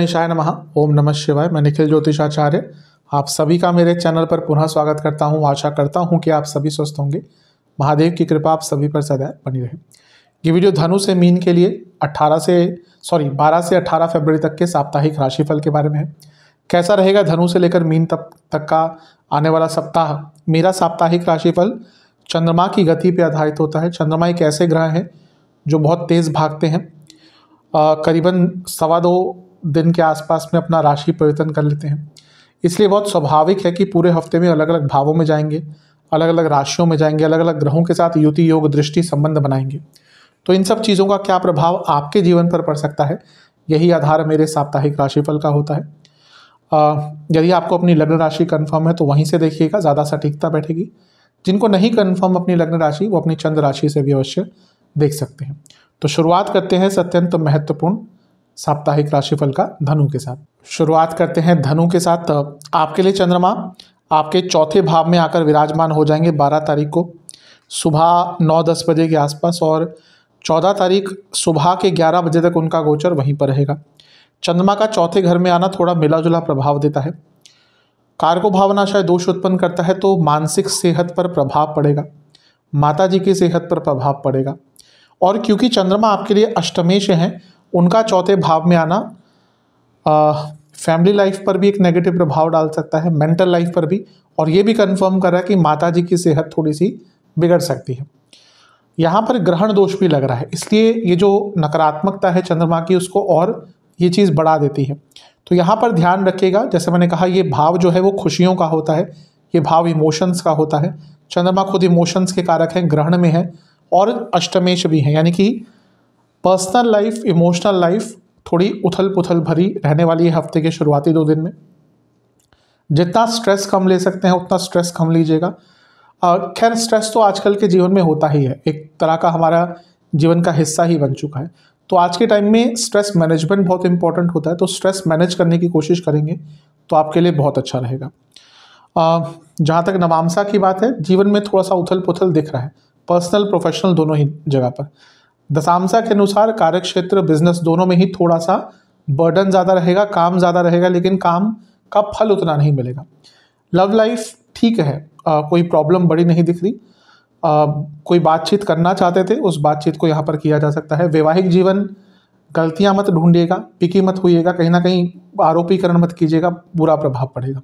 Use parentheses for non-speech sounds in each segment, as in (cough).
निशाय नमः ओम नमः शिवाय मैं निखिल ज्योतिषाचार्य आप सभी का मेरे चैनल पर पुनः स्वागत करता हूं आशा करता हूं कि आप सभी स्वस्थ होंगे महादेव की कृपा आप सभी पर सदैव बनी रहे ये वीडियो धनु से मीन के लिए 18 से सॉरी 12 से 18 फरवरी तक के साप्ताहिक राशिफल के बारे में है कैसा रहेगा धनु से लेकर मीन तक तक का आने वाला सप्ताह मेरा साप्ताहिक राशिफल चंद्रमा की गति पर आधारित होता है चंद्रमा एक ऐसे ग्रह हैं जो बहुत तेज़ भागते हैं करीबन सवा दो दिन के आसपास में अपना राशि परिवर्तन कर लेते हैं इसलिए बहुत स्वाभाविक है कि पूरे हफ्ते में अलग अलग भावों में जाएंगे अलग अलग राशियों में जाएंगे अलग अलग ग्रहों के साथ युति योग दृष्टि संबंध बनाएंगे तो इन सब चीज़ों का क्या प्रभाव आपके जीवन पर पड़ सकता है यही आधार मेरे साप्ताहिक राशिफल का होता है यदि आपको अपनी लग्न राशि कन्फर्म है तो वहीं से देखिएगा ज़्यादा सटीकता बैठेगी जिनको नहीं कन्फर्म अपनी लग्न राशि वो अपनी चंद्र राशि से भी अवश्य देख सकते हैं तो शुरुआत करते हैं सत्यंत महत्वपूर्ण साप्ताहिक राशिफल का धनु के साथ शुरुआत करते हैं धनु के साथ आपके लिए चंद्रमा आपके चौथे भाव में आकर विराजमान हो जाएंगे बारह तारीख को सुबह नौ दस बजे के आसपास और चौदह तारीख सुबह के ग्यारह बजे तक उनका गोचर वहीं पर रहेगा चंद्रमा का चौथे घर में आना थोड़ा मिला जुला प्रभाव देता है कार्को भावना शायद दोष उत्पन्न करता है तो मानसिक सेहत पर प्रभाव पड़ेगा माता जी की सेहत पर प्रभाव पड़ेगा और क्योंकि चंद्रमा आपके लिए अष्टमेश हैं उनका चौथे भाव में आना फैमिली लाइफ पर भी एक नेगेटिव प्रभाव डाल सकता है मेंटल लाइफ पर भी और ये भी कंफर्म कर रहा है कि माता जी की सेहत थोड़ी सी बिगड़ सकती है यहाँ पर ग्रहण दोष भी लग रहा है इसलिए ये जो नकारात्मकता है चंद्रमा की उसको और ये चीज़ बढ़ा देती है तो यहाँ पर ध्यान रखिएगा जैसे मैंने कहा ये भाव जो है वो खुशियों का होता है ये भाव इमोशंस का होता है चंद्रमा खुद इमोशंस के कारक हैं ग्रहण में है और अष्टमेश भी हैं यानी कि पर्सनल लाइफ इमोशनल लाइफ थोड़ी उथल पुथल भरी रहने वाली है हफ्ते के शुरुआती दो दिन में जितना स्ट्रेस कम ले सकते हैं उतना स्ट्रेस कम लीजिएगा खैर स्ट्रेस तो आजकल के जीवन में होता ही है एक तरह का हमारा जीवन का हिस्सा ही बन चुका है तो आज के टाइम में स्ट्रेस मैनेजमेंट बहुत इंपॉर्टेंट होता है तो स्ट्रेस मैनेज करने की कोशिश करेंगे तो आपके लिए बहुत अच्छा रहेगा जहाँ तक नवामसा की बात है जीवन में थोड़ा सा उथल पुथल दिख रहा है पर्सनल प्रोफेशनल दोनों ही जगह पर दशामसा के अनुसार कार्य क्षेत्र बिजनेस दोनों में ही थोड़ा सा बर्डन ज़्यादा रहेगा काम ज़्यादा रहेगा लेकिन काम का फल उतना नहीं मिलेगा लव लाइफ ठीक है आ, कोई प्रॉब्लम बड़ी नहीं दिख रही आ, कोई बातचीत करना चाहते थे उस बातचीत को यहाँ पर किया जा सकता है वैवाहिक जीवन गलतियाँ मत ढूंढिएगा पिकी मत होइएगा कहीं ना कहीं आरोपीकरण मत कीजिएगा बुरा प्रभाव पड़ेगा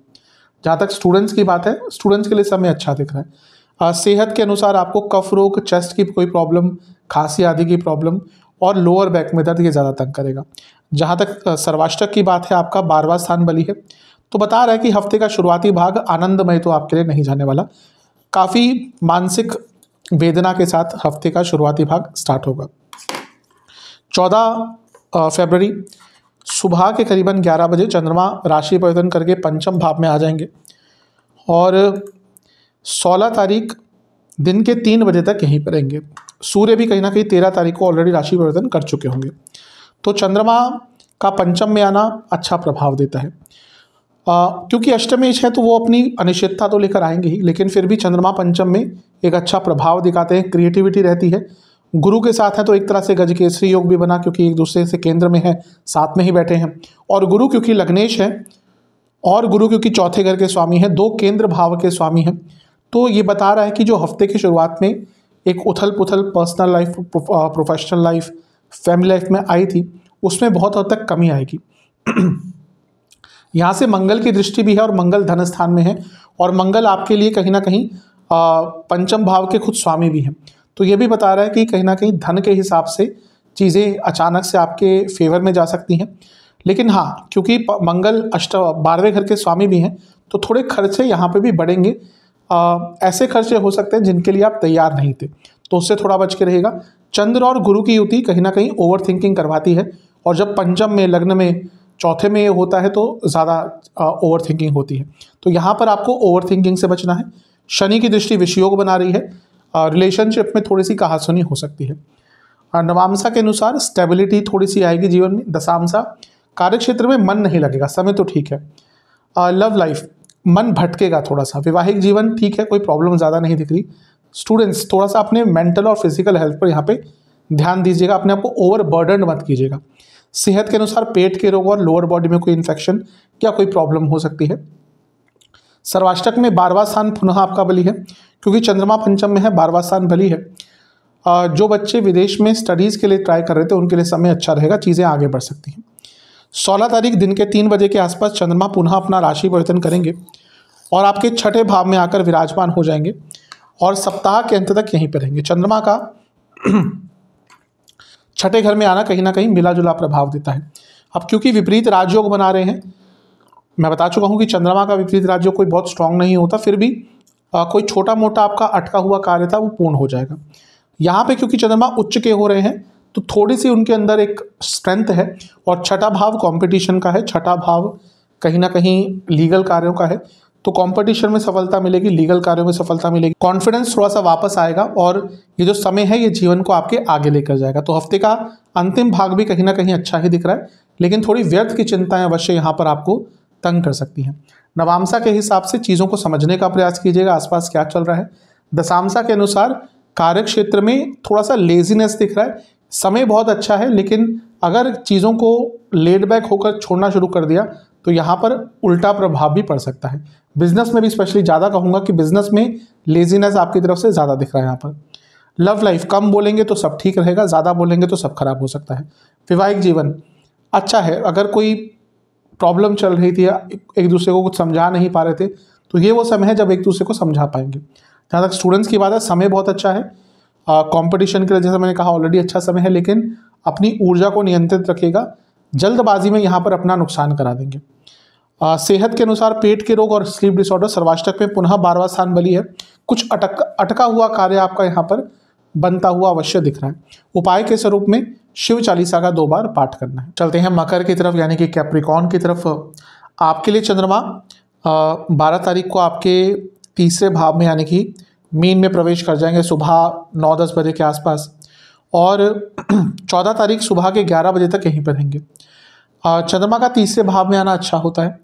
जहाँ तक स्टूडेंट्स की बात है स्टूडेंट्स के लिए समय अच्छा दिख रहा है हाँ, सेहत के अनुसार आपको कफ रोग चेस्ट की कोई प्रॉब्लम खांसी आदि की प्रॉब्लम और लोअर बैक में दर्द ये ज़्यादा तंग करेगा जहाँ तक सर्वाष्टक की बात है आपका बारवा स्थान बली है तो बता रहा है कि हफ्ते का शुरुआती भाग आनंदमय तो आपके लिए नहीं जाने वाला काफ़ी मानसिक वेदना के साथ हफ्ते का शुरुआती भाग स्टार्ट होगा चौदह फरवरी सुबह के करीबन ग्यारह बजे चंद्रमा राशि परिवर्तन करके पंचम भाव में आ जाएंगे और सोलह तारीख दिन के तीन बजे तक यहीं पर रहेंगे सूर्य भी कहीं ना कहीं तेरह तारीख को ऑलरेडी राशि परिवर्तन कर चुके होंगे तो चंद्रमा का पंचम में आना अच्छा प्रभाव देता है आ, क्योंकि अष्टमेश है तो वो अपनी अनिश्चितता तो लेकर आएंगे ही लेकिन फिर भी चंद्रमा पंचम में एक अच्छा प्रभाव दिखाते हैं क्रिएटिविटी रहती है गुरु के साथ है तो एक तरह से गज केसरी योग भी बना क्योंकि एक दूसरे से केंद्र में है साथ में ही बैठे हैं और गुरु क्योंकि लग्नेश है और गुरु क्योंकि चौथे घर के स्वामी हैं दो केंद्र भाव के स्वामी हैं तो ये बता रहा है कि जो हफ्ते की शुरुआत में एक उथल पुथल personal life professional life family life में आई थी उसमें बहुत हद तक कमी आएगी यहाँ से मंगल की दृष्टि भी है और मंगल धन स्थान में है और मंगल आपके लिए कहीं ना कहीं पंचम भाव के खुद स्वामी भी हैं तो ये भी बता रहा है कि कहीं ना कहीं धन के हिसाब से चीज़ें अचानक से आपके फेवर में जा सकती हैं लेकिन हाँ क्योंकि मंगल अष्ट बारहवें घर के स्वामी भी हैं तो थोड़े खर्चे यहाँ पे भी बढ़ेंगे आ, ऐसे खर्चे हो सकते हैं जिनके लिए आप तैयार नहीं थे तो उससे थोड़ा बच के रहेगा चंद्र और गुरु की युति कहीं ना कहीं ओवर थिंकिंग करवाती है और जब पंचम में लग्न में चौथे में ये होता है तो ज़्यादा ओवर थिंकिंग होती है तो यहाँ पर आपको ओवर थिंकिंग से बचना है शनि की दृष्टि विषयोग बना रही है रिलेशनशिप में थोड़ी सी कहासुनी हो सकती है नवामसा के अनुसार स्टेबिलिटी थोड़ी सी आएगी जीवन में दशामसा कार्यक्षेत्र में मन नहीं लगेगा समय तो ठीक है लव लाइफ मन भटकेगा थोड़ा सा वैवाहिक जीवन ठीक है कोई प्रॉब्लम ज़्यादा नहीं दिख रही स्टूडेंट्स थोड़ा सा अपने मेंटल और फिजिकल हेल्थ पर यहाँ पे ध्यान दीजिएगा अपने आप को ओवर बर्डन मत कीजिएगा सेहत के अनुसार पेट के रोग और लोअर बॉडी में कोई इन्फेक्शन या कोई प्रॉब्लम हो सकती है सर्वाष्टक में बारवा स्थान पुनः आपका बली है क्योंकि चंद्रमा पंचम में है बारवा स्थान बली है जो बच्चे विदेश में स्टडीज़ के लिए ट्राई कर रहे थे उनके लिए समय अच्छा रहेगा चीज़ें आगे बढ़ सकती हैं सोलह तारीख दिन के तीन बजे के आसपास चंद्रमा पुनः अपना राशि परिवर्तन करेंगे और आपके छठे भाव में आकर विराजमान हो जाएंगे और सप्ताह के अंत तक यहीं पर रहेंगे चंद्रमा का (clears throat) छठे घर में आना कहीं ना कहीं मिला जुला प्रभाव देता है अब क्योंकि विपरीत राजयोग बना रहे हैं मैं बता चुका हूँ कि चंद्रमा का विपरीत राजयोग कोई बहुत स्ट्रांग नहीं होता फिर भी आ, कोई छोटा मोटा आपका अटका हुआ कार्य था वो पूर्ण हो जाएगा यहाँ पे क्योंकि चंद्रमा उच्च के हो रहे हैं तो थोड़ी सी उनके अंदर एक स्ट्रेंथ है और छठा भाव कंपटीशन का है छठा भाव कहीं ना कहीं लीगल कार्यों का है तो कंपटीशन में सफलता मिलेगी लीगल कार्यों में सफलता मिलेगी कॉन्फिडेंस थोड़ा सा वापस आएगा और ये जो समय है ये जीवन को आपके आगे लेकर जाएगा तो हफ्ते का अंतिम भाग भी कहीं ना कहीं अच्छा ही दिख रहा है लेकिन थोड़ी व्यर्थ की चिंताएं अवश्य यहाँ पर आपको तंग कर सकती हैं नवामसा के हिसाब से चीज़ों को समझने का प्रयास कीजिएगा आसपास क्या चल रहा है दशामसा के अनुसार कार्य में थोड़ा सा लेजीनेस दिख रहा है समय बहुत अच्छा है लेकिन अगर चीज़ों को लेड बैक होकर छोड़ना शुरू कर दिया तो यहाँ पर उल्टा प्रभाव भी पड़ सकता है बिजनेस में भी स्पेशली ज़्यादा कहूँगा कि बिजनेस में लेजीनेस आपकी तरफ से ज़्यादा दिख रहा है यहाँ पर लव लाइफ कम बोलेंगे तो सब ठीक रहेगा ज़्यादा बोलेंगे तो सब खराब हो सकता है वैवाहिक जीवन अच्छा है अगर कोई प्रॉब्लम चल रही थी एक दूसरे को कुछ समझा नहीं पा रहे थे तो ये वो समय है जब एक दूसरे को समझा पाएंगे जहाँ तक स्टूडेंट्स की बात है समय बहुत अच्छा है कंपटीशन के लिए जैसे मैंने कहा ऑलरेडी अच्छा समय है लेकिन अपनी ऊर्जा को नियंत्रित रखेगा जल्दबाजी में यहाँ पर अपना नुकसान करा देंगे आ, सेहत के अनुसार पेट के रोग और स्लीप डिसऑर्डर सर्वाष्टक में पुनः बारवा स्थान बली है कुछ अटक अटका हुआ कार्य आपका यहाँ पर बनता हुआ अवश्य दिख रहा है उपाय के स्वरूप में शिव चालीसा का दो बार पाठ करना है चलते हैं मकर की तरफ यानी कि कैप्रिकॉन की तरफ आपके लिए चंद्रमा बारह तारीख को आपके तीसरे भाव में यानी कि मीन में प्रवेश कर जाएंगे सुबह नौ दस बजे के आसपास और (clears throat) चौदह तारीख सुबह के ग्यारह बजे तक यहीं पर रहेंगे चंद्रमा का तीसरे भाव में आना अच्छा होता है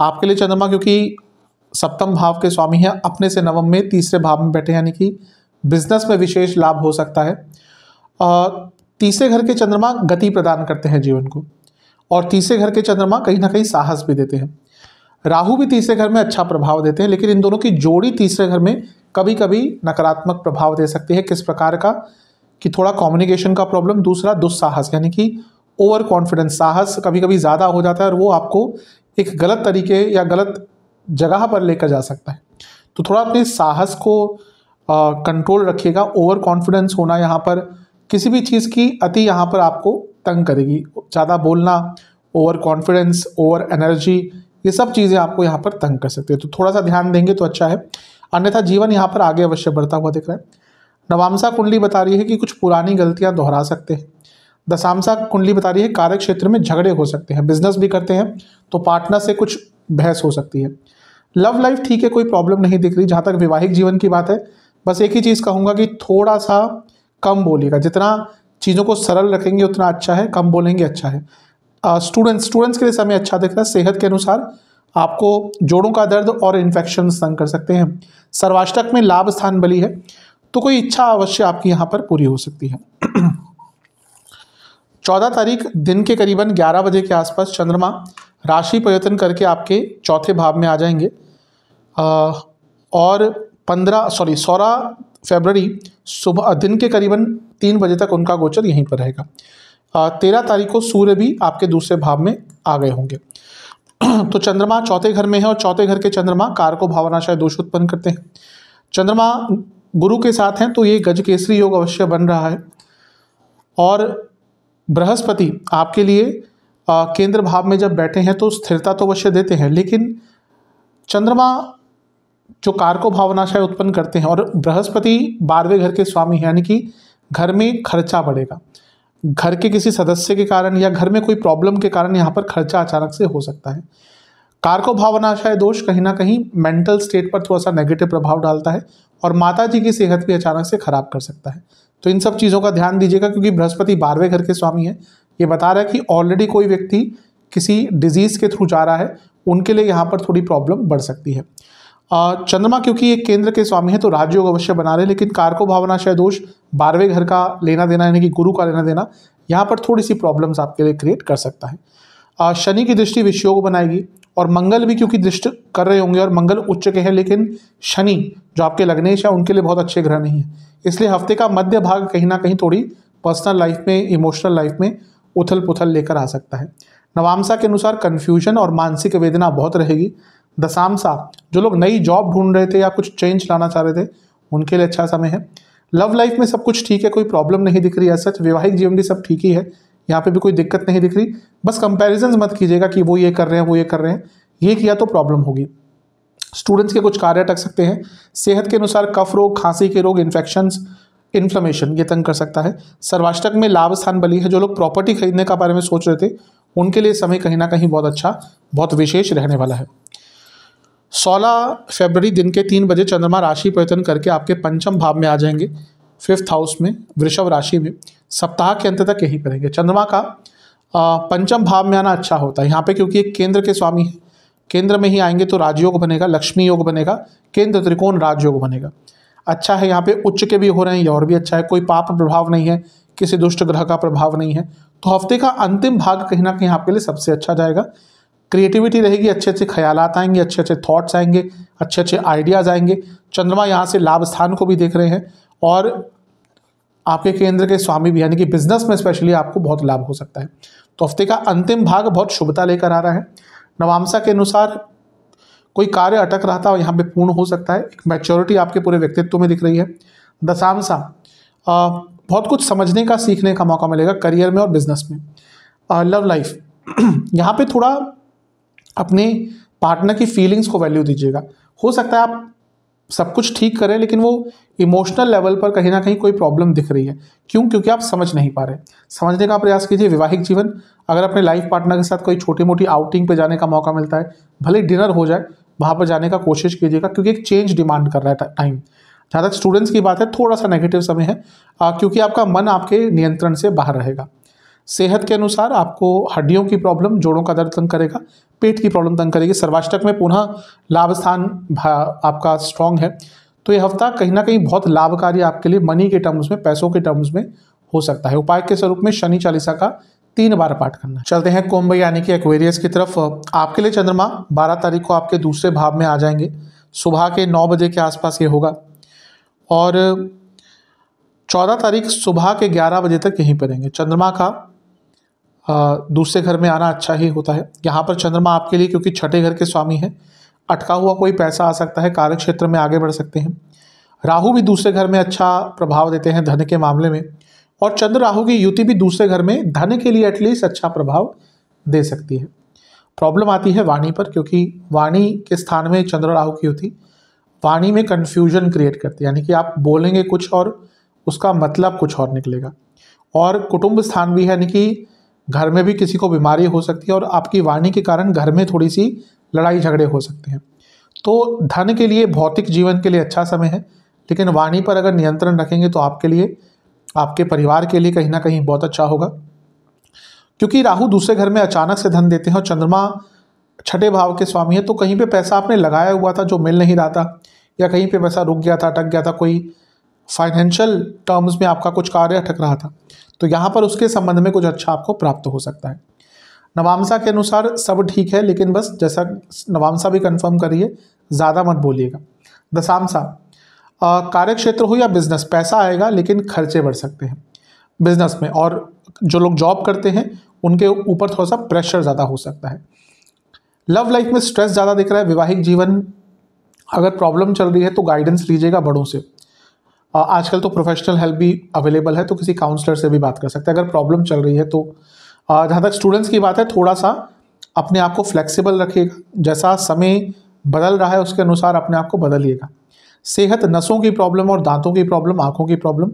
आपके लिए चंद्रमा क्योंकि सप्तम भाव के स्वामी हैं अपने से नवम में तीसरे भाव में बैठे यानी कि बिजनेस में विशेष लाभ हो सकता है और तीसरे घर के चंद्रमा गति प्रदान करते हैं जीवन को और तीसरे घर के चंद्रमा कहीं ना कहीं साहस भी देते हैं राहु भी तीसरे घर में अच्छा प्रभाव देते हैं लेकिन इन दोनों की जोड़ी तीसरे घर में कभी कभी नकारात्मक प्रभाव दे सकती है किस प्रकार का कि थोड़ा कम्युनिकेशन का प्रॉब्लम दूसरा दुस्साहस यानी कि ओवर कॉन्फिडेंस साहस कभी कभी ज़्यादा हो जाता है और वो आपको एक गलत तरीके या गलत जगह पर लेकर जा सकता है तो थोड़ा अपने साहस को कंट्रोल रखिएगा ओवर कॉन्फिडेंस होना यहाँ पर किसी भी चीज़ की अति यहाँ पर आपको तंग करेगी ज़्यादा बोलना ओवर कॉन्फिडेंस ओवर एनर्जी ये सब चीज़ें आपको यहाँ पर तंग कर सकती है तो थोड़ा सा ध्यान देंगे तो अच्छा है अन्यथा जीवन यहाँ पर आगे अवश्य बढ़ता हुआ दिख रहा है नवामसा कुंडली बता रही है कि कुछ पुरानी गलतियाँ दोहरा सकते हैं दशामसा कुंडली बता रही है कार्य क्षेत्र में झगड़े हो सकते हैं बिजनेस भी करते हैं तो पार्टनर से कुछ बहस हो सकती है लव लाइफ ठीक है कोई प्रॉब्लम नहीं दिख रही जहाँ तक वैवाहिक जीवन की बात है बस एक ही चीज़ कहूँगा कि थोड़ा सा कम बोलेगा जितना चीज़ों को सरल रखेंगे उतना अच्छा है कम बोलेंगे अच्छा है स्टूडेंट्स uh, स्टूडेंट्स के लिए समय अच्छा दिख रहा है सेहत के अनुसार आपको जोड़ों का दर्द और इन्फेक्शन तंग कर सकते हैं सर्वाष्टक में लाभ स्थान बली है तो कोई इच्छा अवश्य आपकी यहाँ पर पूरी हो सकती है (clears throat) चौदह तारीख दिन के करीबन ग्यारह बजे के आसपास चंद्रमा राशि परिवर्तन करके आपके चौथे भाव में आ जाएंगे आ, और पंद्रह सॉरी सोलह फरवरी सुबह दिन के करीबन तीन बजे तक उनका गोचर यहीं पर रहेगा तेरह तारीख को सूर्य भी आपके दूसरे भाव में आ गए होंगे (clears throat) तो चंद्रमा चौथे घर में है और चौथे घर के चंद्रमा कारको भावनाशय दोष उत्पन्न करते हैं चंद्रमा गुरु के साथ हैं तो ये गज केसरी योग अवश्य बन रहा है और बृहस्पति आपके लिए केंद्र भाव में जब बैठे हैं तो स्थिरता तो अवश्य देते हैं लेकिन चंद्रमा जो कारको भावनाशय उत्पन्न करते हैं और बृहस्पति बारहवें घर के स्वामी हैं यानी कि घर में खर्चा बढ़ेगा घर के किसी सदस्य के कारण या घर में कोई प्रॉब्लम के कारण यहाँ पर खर्चा अचानक से हो सकता है को भावनाशय दोष कहीं ना कहीं मेंटल स्टेट पर थोड़ा सा नेगेटिव प्रभाव डालता है और माता जी की सेहत भी अचानक से खराब कर सकता है तो इन सब चीज़ों का ध्यान दीजिएगा क्योंकि बृहस्पति बारहवें घर के स्वामी है ये बता रहा है कि ऑलरेडी कोई व्यक्ति किसी डिजीज़ के थ्रू जा रहा है उनके लिए यहाँ पर थोड़ी प्रॉब्लम बढ़ सकती है चंद्रमा क्योंकि एक केंद्र के स्वामी है तो राजयोग अवश्य बना रहे लेकिन कारको भावना शायद दोष बारहवें घर का लेना देना यानी कि गुरु का लेना देना यहाँ पर थोड़ी सी प्रॉब्लम्स आपके लिए क्रिएट कर सकता है शनि की दृष्टि विषयोग बनाएगी और मंगल भी क्योंकि दृष्टि कर रहे होंगे और मंगल उच्च के हैं लेकिन शनि जो आपके लग्नेश है उनके लिए बहुत अच्छे ग्रह नहीं है इसलिए हफ्ते का मध्य भाग कहीं ना कहीं थोड़ी पर्सनल लाइफ में इमोशनल लाइफ में उथल पुथल लेकर आ सकता है नवामसा के अनुसार कन्फ्यूजन और मानसिक वेदना बहुत रहेगी दशामसा जो लोग नई जॉब ढूंढ रहे थे या कुछ चेंज लाना चाह रहे थे उनके लिए अच्छा समय है लव लाइफ में सब कुछ ठीक है कोई प्रॉब्लम नहीं दिख रही है सच वैवाहिक जीवन भी सब ठीक ही है यहाँ पे भी कोई दिक्कत नहीं दिख रही बस कंपेरिजन मत कीजिएगा कि वो ये कर रहे हैं वो ये कर रहे हैं ये किया तो प्रॉब्लम होगी स्टूडेंट्स के कुछ कार्य अटक सकते हैं सेहत के अनुसार कफ रोग खांसी के रोग इन्फेक्शन इन्फ्लमेशन ये तंग कर सकता है सर्वाष्टक में लाभ स्थान बली है जो लोग प्रॉपर्टी खरीदने का बारे में सोच रहे थे उनके लिए समय कहीं ना कहीं बहुत अच्छा बहुत विशेष रहने वाला है सोलह फरवरी दिन के तीन बजे चंद्रमा राशि परिवर्तन करके आपके पंचम भाव में आ जाएंगे फिफ्थ हाउस में वृषभ राशि में सप्ताह के अंत तक यहीं पर रहेंगे चंद्रमा का पंचम भाव में आना अच्छा होता है यहाँ पे क्योंकि एक केंद्र के स्वामी है केंद्र में ही आएंगे तो राजयोग बनेगा लक्ष्मी योग बनेगा केंद्र त्रिकोण राजयोग बनेगा अच्छा है यहाँ पे उच्च के भी हो रहे हैं ये और भी अच्छा है कोई पाप प्रभाव नहीं है किसी दुष्ट ग्रह का प्रभाव नहीं है तो हफ्ते का अंतिम भाग कहीं ना कहीं आपके लिए सबसे अच्छा जाएगा क्रिएटिविटी रहेगी अच्छे अच्छे ख्याल आएंगे अच्छे अच्छे थॉट्स आएंगे अच्छे अच्छे आइडियाज़ आएंगे चंद्रमा यहाँ से लाभ स्थान को भी देख रहे हैं और आपके केंद्र के स्वामी भी यानी कि बिजनेस में स्पेशली आपको बहुत लाभ हो सकता है तो हफ्ते का अंतिम भाग बहुत शुभता लेकर आ रहा है नवामसा के अनुसार कोई कार्य अटक रहा था और यहाँ पे पूर्ण हो सकता है एक मैच्योरिटी आपके पूरे व्यक्तित्व में दिख रही है दशामसा बहुत कुछ समझने का सीखने का मौका मिलेगा करियर में और बिजनेस में लव लाइफ (clears throat) यहाँ पे थोड़ा अपने पार्टनर की फीलिंग्स को वैल्यू दीजिएगा हो सकता है आप सब कुछ ठीक करें लेकिन वो इमोशनल लेवल पर कहीं ना कहीं कोई प्रॉब्लम दिख रही है क्यों क्योंकि आप समझ नहीं पा रहे समझने का प्रयास कीजिए वैवाहिक जीवन अगर अपने लाइफ पार्टनर के साथ कोई छोटी मोटी आउटिंग पे जाने का मौका मिलता है भले डिनर हो जाए वहाँ पर जाने का कोशिश कीजिएगा क्योंकि एक चेंज डिमांड कर रहा है टाइम जहाँ तक स्टूडेंट्स की बात है थोड़ा सा नेगेटिव समय है क्योंकि आपका मन आपके नियंत्रण से बाहर रहेगा सेहत के अनुसार आपको हड्डियों की प्रॉब्लम जोड़ों का दर्द तंग करेगा पेट की प्रॉब्लम तंग करेगी सर्वाष्टक में पुनः लाभ स्थान आपका स्ट्रांग है तो ये हफ्ता कहीं ना कहीं बहुत लाभकारी आपके लिए मनी के टर्म्स में पैसों के टर्म्स में हो सकता है उपाय के स्वरूप में शनि चालीसा का तीन बार पाठ करना चलते हैं कुंभ यानी कि एक्वेरियस की तरफ आपके लिए चंद्रमा बारह तारीख को आपके दूसरे भाव में आ जाएंगे सुबह के नौ बजे के आसपास ये होगा और चौदह तारीख सुबह के ग्यारह बजे तक यहीं पर रहेंगे चंद्रमा का दूसरे घर में आना अच्छा ही होता है यहाँ पर चंद्रमा आपके लिए क्योंकि छठे घर के स्वामी हैं अटका हुआ कोई पैसा आ सकता है कार्य क्षेत्र में आगे बढ़ सकते हैं राहु भी दूसरे घर में अच्छा प्रभाव देते हैं धन के मामले में और चंद्र राहु की युति भी दूसरे घर में धन के लिए एटलीस्ट अच्छा प्रभाव दे सकती है प्रॉब्लम आती है वाणी पर क्योंकि वाणी के स्थान में चंद्र राहु की युति वाणी में कन्फ्यूजन क्रिएट करती है यानी कि आप बोलेंगे कुछ और उसका मतलब कुछ और निकलेगा और कुटुंब स्थान भी है यानी कि घर में भी किसी को बीमारी हो सकती है और आपकी वाणी के कारण घर में थोड़ी सी लड़ाई झगड़े हो सकते हैं तो धन के लिए भौतिक जीवन के लिए अच्छा समय है लेकिन वाणी पर अगर नियंत्रण रखेंगे तो आपके लिए आपके परिवार के लिए कहीं ना कहीं बहुत अच्छा होगा क्योंकि राहु दूसरे घर में अचानक से धन देते हैं और चंद्रमा छठे भाव के स्वामी है तो कहीं पे पैसा आपने लगाया हुआ था जो मिल नहीं रहा था या कहीं पे पैसा रुक गया था अटक गया था कोई फाइनेंशियल टर्म्स में आपका कुछ कार्य अटक रहा था तो यहाँ पर उसके संबंध में कुछ अच्छा आपको प्राप्त हो सकता है नवामसा के अनुसार सब ठीक है लेकिन बस जैसा नवामसा भी कंफर्म करिए ज़्यादा मत बोलिएगा दशामसा कार्य क्षेत्र हो या बिजनेस पैसा आएगा लेकिन खर्चे बढ़ सकते हैं बिजनेस में और जो लोग जॉब करते हैं उनके ऊपर थोड़ा सा प्रेशर ज़्यादा हो सकता है लव लाइफ में स्ट्रेस ज़्यादा दिख रहा है वैवाहिक जीवन अगर प्रॉब्लम चल रही है तो गाइडेंस लीजिएगा बड़ों से आजकल तो प्रोफेशनल हेल्प भी अवेलेबल है तो किसी काउंसलर से भी बात कर सकते हैं अगर प्रॉब्लम चल रही है तो जहाँ तक स्टूडेंट्स की बात है थोड़ा सा अपने आप को फ्लेक्सिबल रखिएगा जैसा समय बदल रहा है उसके अनुसार अपने आप को बदलिएगा सेहत नसों की प्रॉब्लम और दांतों की प्रॉब्लम आँखों की प्रॉब्लम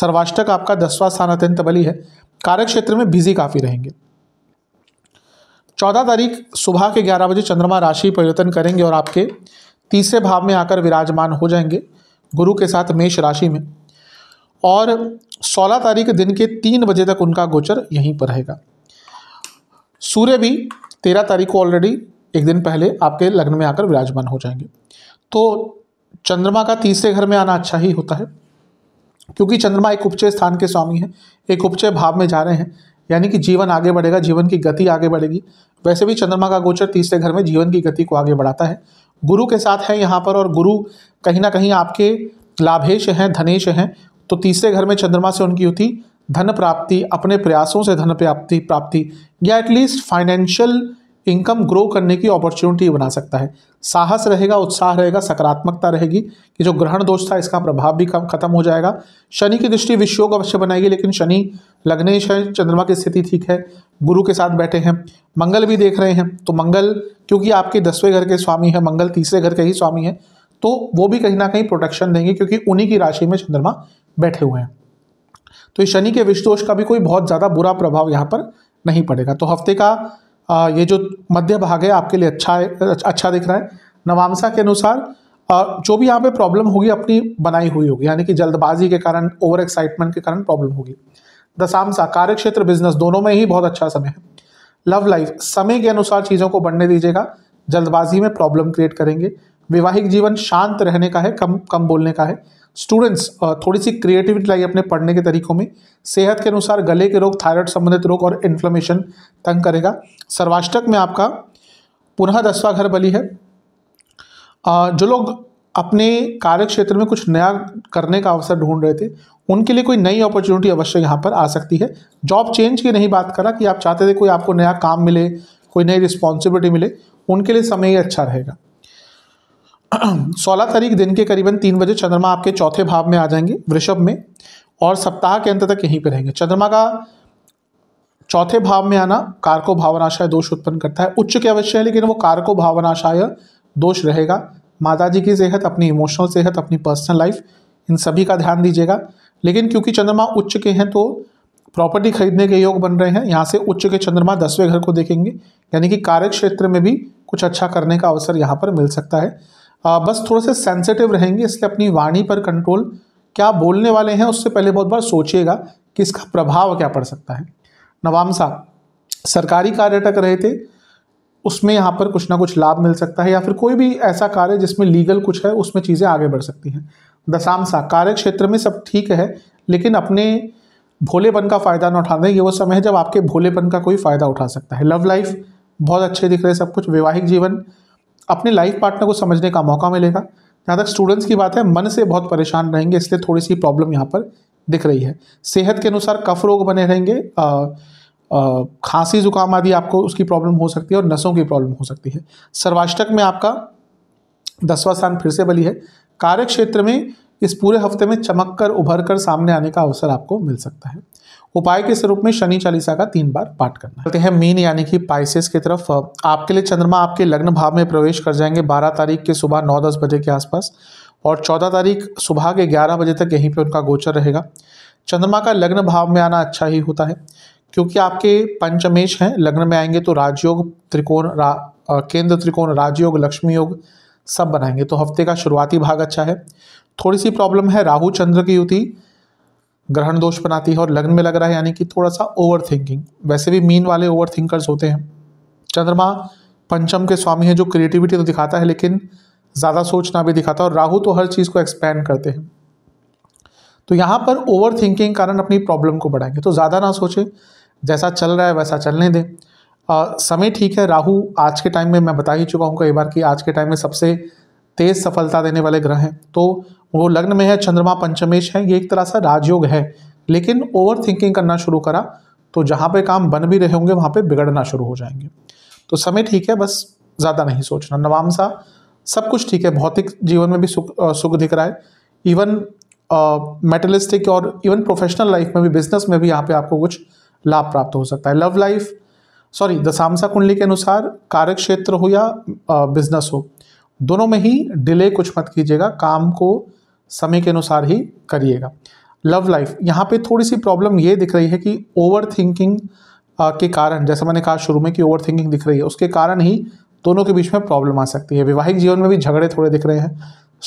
सर्वाष्टक आपका दसवां स्थान अत्यंत बली है कार्य क्षेत्र में बिजी काफ़ी रहेंगे चौदह तारीख सुबह के ग्यारह बजे चंद्रमा राशि परिवर्तन करेंगे और आपके तीसरे भाव में आकर विराजमान हो जाएंगे गुरु के साथ मेष राशि में और 16 तारीख दिन के तीन बजे तक उनका गोचर यहीं पर रहेगा सूर्य भी 13 तारीख को ऑलरेडी एक दिन पहले आपके लग्न में आकर विराजमान हो जाएंगे तो चंद्रमा का तीसरे घर में आना अच्छा ही होता है क्योंकि चंद्रमा एक उपचय स्थान के स्वामी है एक उपचय भाव में जा रहे हैं यानी कि जीवन आगे बढ़ेगा जीवन की गति आगे बढ़ेगी वैसे भी चंद्रमा का गोचर तीसरे घर में जीवन की गति को आगे बढ़ाता है गुरु के साथ है यहाँ पर और गुरु कहीं ना कहीं आपके लाभेश हैं धनेश हैं तो तीसरे घर में चंद्रमा से उनकी होती धन प्राप्ति अपने प्रयासों से धन प्राप्ति प्राप्ति या एटलीस्ट फाइनेंशियल इनकम ग्रो करने की अपॉर्चुनिटी बना सकता है साहस रहेगा उत्साह रहेगा सकारात्मकता रहेगी कि जो ग्रहण दोष था इसका प्रभाव भी कम खत्म हो जाएगा शनि की दृष्टि विश्वयोग अवश्य बनाएगी लेकिन शनि लग्नेश है चंद्रमा की स्थिति ठीक है गुरु के साथ बैठे हैं मंगल भी देख रहे हैं तो मंगल क्योंकि आपके दसवें घर के स्वामी हैं मंगल तीसरे घर के ही स्वामी है तो वो भी कहीं ना कहीं प्रोटेक्शन देंगे क्योंकि उन्हीं की राशि में चंद्रमा बैठे हुए हैं तो इस शनि के विष का भी कोई बहुत ज़्यादा बुरा प्रभाव यहाँ पर नहीं पड़ेगा तो हफ्ते का ये जो मध्य भाग है आपके लिए अच्छा है अच्छा दिख रहा है नवामसा के अनुसार जो भी यहाँ पे प्रॉब्लम होगी अपनी बनाई हुई होगी यानी कि जल्दबाजी के कारण ओवर एक्साइटमेंट के कारण प्रॉब्लम होगी दशामसा कार्य क्षेत्र बिजनेस दोनों में ही बहुत अच्छा समय है लव लाइफ समय के अनुसार चीज़ों को बढ़ने दीजिएगा जल्दबाजी में प्रॉब्लम क्रिएट करेंगे वैवाहिक जीवन शांत रहने का है कम कम बोलने का है स्टूडेंट्स थोड़ी सी क्रिएटिविटी लाइए अपने पढ़ने के तरीकों में सेहत के अनुसार गले के रोग थायराइड संबंधित रोग और इन्फ्लेमेशन तंग करेगा सर्वाष्टक में आपका पुनः दसवा घर बली है जो लोग अपने कार्य क्षेत्र में कुछ नया करने का अवसर ढूंढ रहे थे उनके लिए कोई नई अपॉर्चुनिटी अवश्य यहाँ पर आ सकती है जॉब चेंज की नहीं बात करा कि आप चाहते थे कोई आपको नया काम मिले कोई नई रिस्पॉन्सिबिलिटी मिले उनके लिए समय ही अच्छा रहेगा (clears throat) सोलह तारीख दिन के करीबन तीन बजे चंद्रमा आपके चौथे भाव में आ जाएंगे वृषभ में और सप्ताह के अंत तक यहीं पर रहेंगे चंद्रमा का चौथे भाव में आना कारको भावनाशाय दोष उत्पन्न करता है उच्च के अवश्य है लेकिन वो कारको भावनाशाय दोष रहेगा माता जी की सेहत अपनी इमोशनल सेहत अपनी पर्सनल लाइफ इन सभी का ध्यान दीजिएगा लेकिन क्योंकि चंद्रमा उच्च के हैं तो प्रॉपर्टी खरीदने के योग बन रहे हैं यहाँ से उच्च के चंद्रमा दसवें घर को देखेंगे यानी कि कार्य क्षेत्र में भी कुछ अच्छा करने का अवसर यहाँ पर मिल सकता है बस थोड़े से सेंसिटिव रहेंगे इसलिए अपनी वाणी पर कंट्रोल क्या बोलने वाले हैं उससे पहले बहुत बार सोचिएगा कि इसका प्रभाव क्या पड़ सकता है नवाम साहब सरकारी कार्य तक रहे थे उसमें यहाँ पर कुछ ना कुछ लाभ मिल सकता है या फिर कोई भी ऐसा कार्य जिसमें लीगल कुछ है उसमें चीज़ें आगे बढ़ सकती हैं दशाम सा कार्य क्षेत्र में सब ठीक है लेकिन अपने भोलेपन का फ़ायदा ना उठाना ये वो समय है जब आपके भोलेपन का कोई फ़ायदा उठा सकता है लव लाइफ बहुत अच्छे दिख रहे सब कुछ वैवाहिक जीवन अपने लाइफ पार्टनर को समझने का मौका मिलेगा जहाँ तक स्टूडेंट्स की बात है मन से बहुत परेशान रहेंगे इसलिए थोड़ी सी प्रॉब्लम यहाँ पर दिख रही है सेहत के अनुसार कफ रोग बने रहेंगे खांसी जुकाम आदि आपको उसकी प्रॉब्लम हो सकती है और नसों की प्रॉब्लम हो सकती है सर्वाष्टक में आपका दसवां स्थान फिर से बली है कार्य क्षेत्र में इस पूरे हफ्ते में चमक कर उभर कर सामने आने का अवसर आपको मिल सकता है उपाय के स्वरूप में शनि चालीसा का तीन बार पाठ करना चलते हैं मीन यानी कि पाइसेस की तरफ आपके लिए चंद्रमा आपके लग्न भाव में प्रवेश कर जाएंगे बारह तारीख के सुबह नौ दस बजे के आसपास और चौदह तारीख सुबह के ग्यारह बजे तक यहीं पर उनका गोचर रहेगा चंद्रमा का लग्न भाव में आना अच्छा ही होता है क्योंकि आपके पंचमेश हैं लग्न में आएंगे तो राजयोग त्रिकोण रा, केंद्र त्रिकोण राजयोग लक्ष्मी योग सब बनाएंगे तो हफ्ते का शुरुआती भाग अच्छा है थोड़ी सी प्रॉब्लम है राहु चंद्र की युति ग्रहण दोष बनाती है और लग्न में लग रहा है यानी कि थोड़ा सा ओवर थिंकिंग वैसे भी मीन वाले ओवर थिंकर्स होते हैं चंद्रमा पंचम के स्वामी है जो क्रिएटिविटी तो दिखाता है लेकिन ज़्यादा सोचना भी दिखाता है और राहु तो हर चीज़ को एक्सपैंड करते हैं तो यहाँ पर ओवर थिंकिंग कारण अपनी प्रॉब्लम को बढ़ाएंगे तो ज़्यादा ना सोचें जैसा चल रहा है वैसा चलने दें समय ठीक है राहु आज के टाइम में मैं बता ही चुका हूँ कई बार कि आज के टाइम में सबसे तेज़ सफलता देने वाले ग्रह हैं तो वो लग्न में है चंद्रमा पंचमेश है ये एक तरह से राजयोग है लेकिन ओवर थिंकिंग करना शुरू करा तो जहाँ पे काम बन भी रहे होंगे वहाँ पे बिगड़ना शुरू हो जाएंगे तो समय ठीक है बस ज़्यादा नहीं सोचना नवामसा सब कुछ ठीक है भौतिक जीवन में भी सुख सुख दिख रहा है इवन मेटलिस्टिक और इवन प्रोफेशनल लाइफ में भी बिजनेस में भी यहाँ पे आपको कुछ लाभ प्राप्त हो सकता है लव लाइफ सॉरी दशामसा कुंडली के अनुसार कार्य क्षेत्र हो या बिजनेस हो दोनों में ही डिले कुछ मत कीजिएगा काम को समय के अनुसार ही करिएगा लव लाइफ यहाँ पे थोड़ी सी प्रॉब्लम ये दिख रही है कि ओवर थिंकिंग के कारण जैसे मैंने कहा शुरू में कि ओवर थिंकिंग दिख रही है उसके कारण ही दोनों के बीच में प्रॉब्लम आ सकती है वैवाहिक जीवन में भी झगड़े थोड़े दिख रहे हैं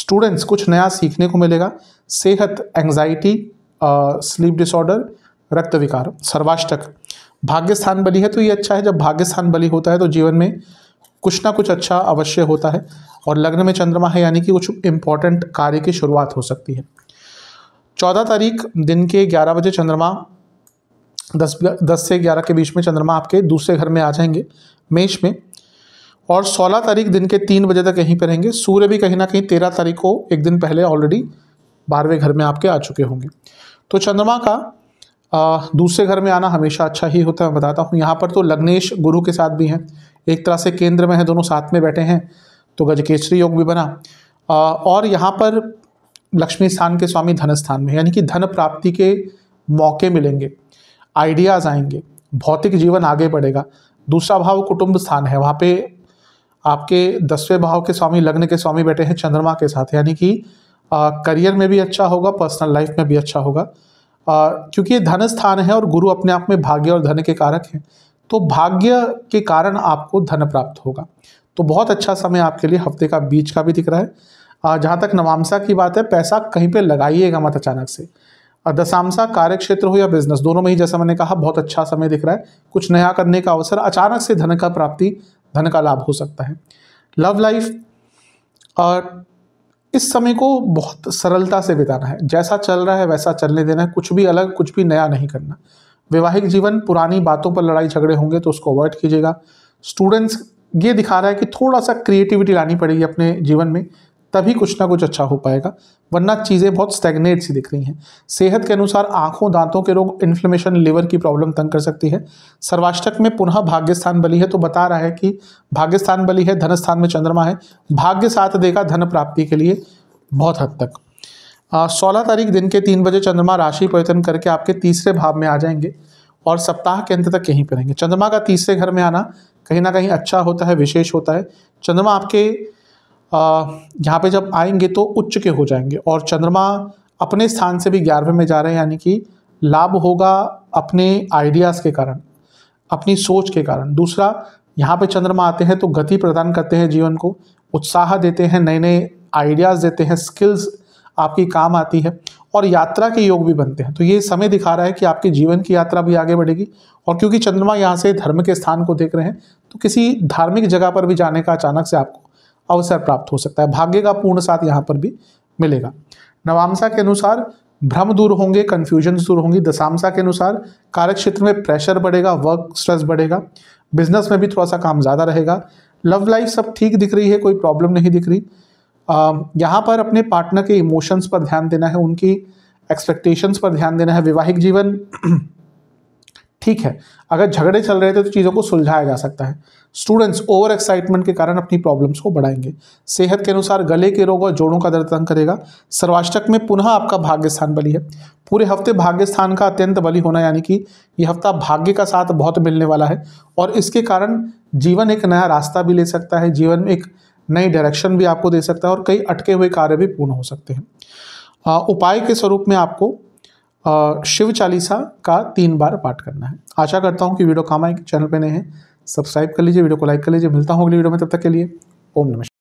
स्टूडेंट्स कुछ नया सीखने को मिलेगा सेहत एंग्जाइटी स्लीप डिसऑर्डर रक्त विकार सर्वाष्टक भाग्य स्थान बली है तो ये अच्छा है जब भाग्य स्थान बली होता है तो जीवन में कुछ ना कुछ अच्छा अवश्य होता है और लग्न में चंद्रमा है यानी कि कुछ इंपॉर्टेंट कार्य की शुरुआत हो सकती है चौदह तारीख दिन के ग्यारह बजे चंद्रमा दस दस से ग्यारह के बीच में चंद्रमा आपके दूसरे घर में आ जाएंगे मेष में और सोलह तारीख दिन के तीन बजे तक यहीं पर रहेंगे सूर्य भी कहीं ना कहीं तेरह तारीख को एक दिन पहले ऑलरेडी बारहवें घर में आपके आ चुके होंगे तो चंद्रमा का आ, दूसरे घर में आना हमेशा अच्छा ही होता है मैं बताता हूँ यहाँ पर तो लग्नेश गुरु के साथ भी हैं एक तरह से केंद्र में हैं दोनों साथ में बैठे हैं तो गजकेसरी योग भी बना और यहाँ पर लक्ष्मी स्थान के स्वामी धन स्थान में यानी कि धन प्राप्ति के मौके मिलेंगे आइडियाज़ आएंगे भौतिक जीवन आगे बढ़ेगा दूसरा भाव कुटुंब स्थान है वहाँ पे आपके दसवें भाव के स्वामी लग्न के स्वामी बैठे हैं चंद्रमा के साथ यानी कि करियर में भी अच्छा होगा पर्सनल लाइफ में भी अच्छा होगा आ, क्योंकि ये धन स्थान है और गुरु अपने आप में भाग्य और धन के कारक हैं तो भाग्य के कारण आपको धन प्राप्त होगा तो बहुत अच्छा समय आपके लिए हफ्ते का बीच का भी दिख रहा है जहाँ तक नवामसा की बात है पैसा कहीं पर लगाइएगा मत अचानक से दशामसा कार्य क्षेत्र हो या बिजनेस दोनों में ही जैसा मैंने कहा बहुत अच्छा समय दिख रहा है कुछ नया करने का अवसर अचानक से धन का प्राप्ति धन का लाभ हो सकता है लव लाइफ और इस समय को बहुत सरलता से बिताना है जैसा चल रहा है वैसा चलने देना है कुछ भी अलग कुछ भी नया नहीं करना वैवाहिक जीवन पुरानी बातों पर लड़ाई झगड़े होंगे तो उसको अवॉइड कीजिएगा स्टूडेंट्स ये दिखा रहा है कि थोड़ा सा क्रिएटिविटी लानी पड़ेगी अपने जीवन में तभी कुछ ना कुछ अच्छा हो पाएगा वरना चीज़ें बहुत स्टेगनेट सी दिख रही हैं सेहत के अनुसार आंखों दांतों के रोग इन्फ्लेमेशन लिवर की प्रॉब्लम तंग कर सकती है सर्वाष्टक में पुनः भाग्यस्थान बलि है तो बता रहा है कि भाग्यस्थान बलि है धन स्थान में चंद्रमा है भाग्य साथ देगा धन प्राप्ति के लिए बहुत हद तक सोलह तारीख दिन के तीन बजे चंद्रमा राशि परिवर्तन करके आपके तीसरे भाव में आ जाएंगे और सप्ताह के अंत तक यहीं पर रहेंगे चंद्रमा का तीसरे घर में आना कहीं ना कहीं अच्छा होता है विशेष होता है चंद्रमा आपके यहाँ पे जब आएंगे तो उच्च के हो जाएंगे और चंद्रमा अपने स्थान से भी ग्यारहवें में जा रहे हैं यानी कि लाभ होगा अपने आइडियाज़ के कारण अपनी सोच के कारण दूसरा यहाँ पे चंद्रमा आते हैं तो गति प्रदान करते हैं जीवन को उत्साह देते हैं नए नए आइडियाज़ देते हैं स्किल्स आपकी काम आती है और यात्रा के योग भी बनते हैं तो ये समय दिखा रहा है कि आपके जीवन की यात्रा भी आगे बढ़ेगी और क्योंकि चंद्रमा यहाँ से धर्म के स्थान को देख रहे हैं तो किसी धार्मिक जगह पर भी जाने का अचानक से आपको अवसर प्राप्त हो सकता है भाग्य का पूर्ण साथ यहाँ पर भी मिलेगा नवामसा के अनुसार भ्रम दूर होंगे कन्फ्यूजन दूर होंगी दशामसा के अनुसार कार्य क्षेत्र में प्रेशर बढ़ेगा वर्क स्ट्रेस बढ़ेगा बिजनेस में भी थोड़ा सा काम ज़्यादा रहेगा लव लाइफ सब ठीक दिख रही है कोई प्रॉब्लम नहीं दिख रही यहाँ पर अपने पार्टनर के इमोशंस पर ध्यान देना है उनकी एक्सपेक्टेशंस पर ध्यान देना है वैवाहिक जीवन ठीक है अगर झगड़े चल रहे थे तो चीज़ों को सुलझाया जा सकता है स्टूडेंट्स ओवर एक्साइटमेंट के कारण अपनी प्रॉब्लम्स को बढ़ाएंगे सेहत के अनुसार गले के रोग और जोड़ों का दर्द तंग करेगा सर्वाष्टक में पुनः आपका भाग्य स्थान बली है पूरे हफ्ते भाग्य स्थान का अत्यंत बली होना यानी कि यह हफ्ता भाग्य का साथ बहुत मिलने वाला है और इसके कारण जीवन एक नया रास्ता भी ले सकता है जीवन में एक नई डायरेक्शन भी आपको दे सकता है और कई अटके हुए कार्य भी पूर्ण हो सकते हैं उपाय के स्वरूप में आपको शिव चालीसा का तीन बार पाठ करना है आशा करता हूँ कि वीडियो काम आएगी चैनल पर नए हैं सब्सक्राइब कर लीजिए वीडियो को लाइक कर लीजिए मिलता हूँ अगली वीडियो में तब तक के लिए ओम नमस्कार